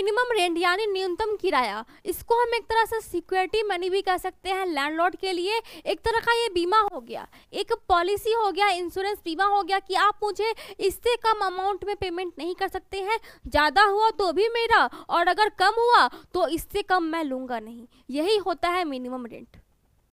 minimum rent यानी न्यूनतम किराया इसको हम एक तरह से सिक्योरिटी मनी भी कह सकते हैं लैंडलॉर्ड के लिए एक तरह का ये बीमा हो गया एक पॉलिसी हो गया इंश्योरेंस बीमा हो गया कि आप मुझे इससे कम अमाउंट में पेमेंट नहीं कर सकते हैं ज़्यादा हुआ तो भी मेरा और अगर कम हुआ तो इससे कम मैं लूँगा नहीं यही होता है मिनिमम रेंट